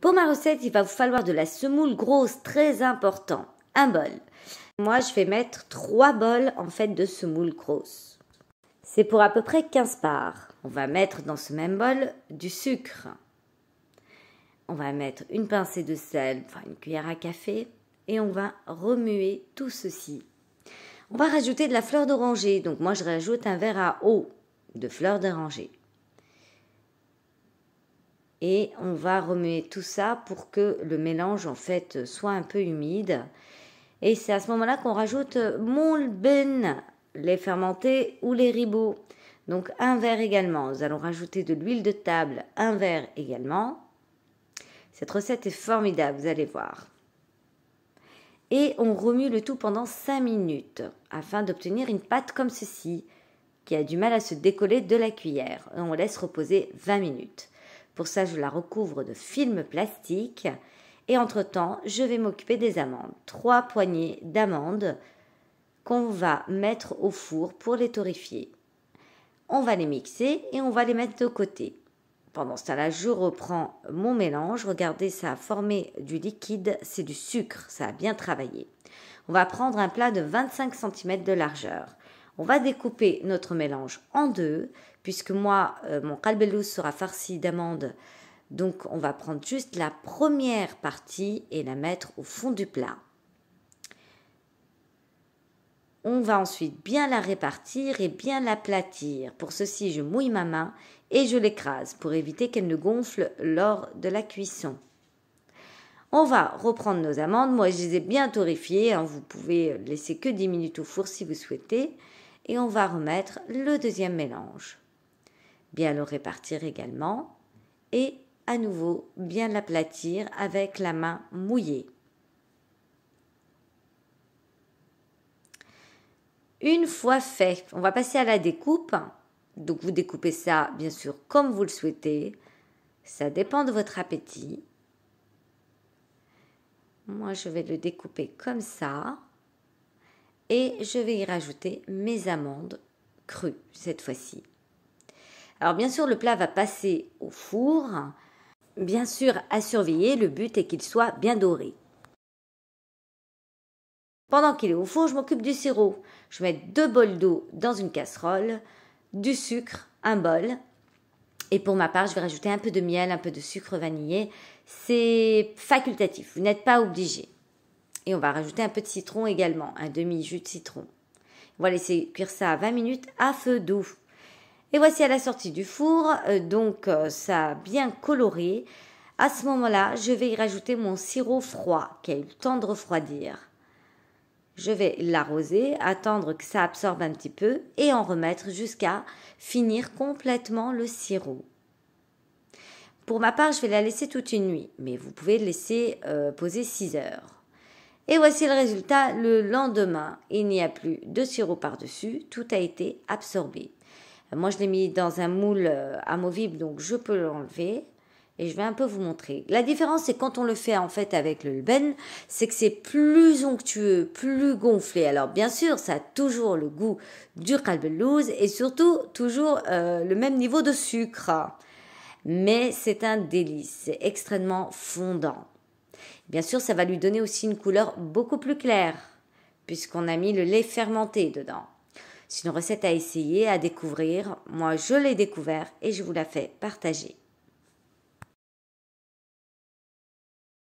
Pour ma recette, il va vous falloir de la semoule grosse, très important, un bol. Moi, je vais mettre 3 bols en fait de semoule grosse. C'est pour à peu près 15 parts. On va mettre dans ce même bol du sucre. On va mettre une pincée de sel, enfin une cuillère à café, et on va remuer tout ceci. On va rajouter de la fleur d'oranger. Donc moi, je rajoute un verre à eau de fleur d'oranger et on va remuer tout ça pour que le mélange en fait soit un peu humide. Et c'est à ce moment-là qu'on rajoute mon les fermentés ou les ribots. Donc un verre également. Nous allons rajouter de l'huile de table, un verre également. Cette recette est formidable, vous allez voir. Et on remue le tout pendant 5 minutes afin d'obtenir une pâte comme ceci qui a du mal à se décoller de la cuillère. On laisse reposer 20 minutes. Pour ça, je la recouvre de film plastique. Et entre-temps, je vais m'occuper des amandes. Trois poignées d'amandes qu'on va mettre au four pour les torréfier. On va les mixer et on va les mettre de côté. Pendant ce temps-là, je reprends mon mélange. Regardez, ça a formé du liquide, c'est du sucre, ça a bien travaillé. On va prendre un plat de 25 cm de largeur. On va découper notre mélange en deux, puisque moi, euh, mon kalbelous sera farci d'amandes. Donc, on va prendre juste la première partie et la mettre au fond du plat. On va ensuite bien la répartir et bien l'aplatir. Pour ceci, je mouille ma main et je l'écrase pour éviter qu'elle ne gonfle lors de la cuisson. On va reprendre nos amandes. Moi, je les ai bien torréfiées. Hein. Vous pouvez laisser que 10 minutes au four si vous souhaitez et on va remettre le deuxième mélange. Bien le répartir également et à nouveau bien l'aplatir avec la main mouillée. Une fois fait, on va passer à la découpe. Donc vous découpez ça bien sûr comme vous le souhaitez. Ça dépend de votre appétit. Moi je vais le découper comme ça et je vais y rajouter mes amandes crues cette fois-ci. Alors bien sûr, le plat va passer au four. Bien sûr, à surveiller, le but est qu'il soit bien doré. Pendant qu'il est au four, je m'occupe du sirop. Je mets deux bols d'eau dans une casserole, du sucre, un bol. Et pour ma part, je vais rajouter un peu de miel, un peu de sucre vanillé. C'est facultatif, vous n'êtes pas obligé. Et on va rajouter un peu de citron également, un demi-jus de citron. On va laisser cuire ça à 20 minutes à feu doux. Et voici à la sortie du four, euh, donc euh, ça a bien coloré. À ce moment-là, je vais y rajouter mon sirop froid qui a eu le temps de refroidir. Je vais l'arroser, attendre que ça absorbe un petit peu et en remettre jusqu'à finir complètement le sirop. Pour ma part, je vais la laisser toute une nuit, mais vous pouvez laisser euh, poser 6 heures. Et voici le résultat. Le lendemain, il n'y a plus de sirop par-dessus. Tout a été absorbé. Moi, je l'ai mis dans un moule euh, amovible, donc je peux l'enlever. Et je vais un peu vous montrer. La différence, c'est quand on le fait en fait avec le Ben, c'est que c'est plus onctueux, plus gonflé. Alors bien sûr, ça a toujours le goût du kalbelouz et surtout toujours euh, le même niveau de sucre. Mais c'est un délice, c'est extrêmement fondant. Bien sûr, ça va lui donner aussi une couleur beaucoup plus claire, puisqu'on a mis le lait fermenté dedans. C'est une recette à essayer, à découvrir. Moi, je l'ai découvert et je vous la fais partager.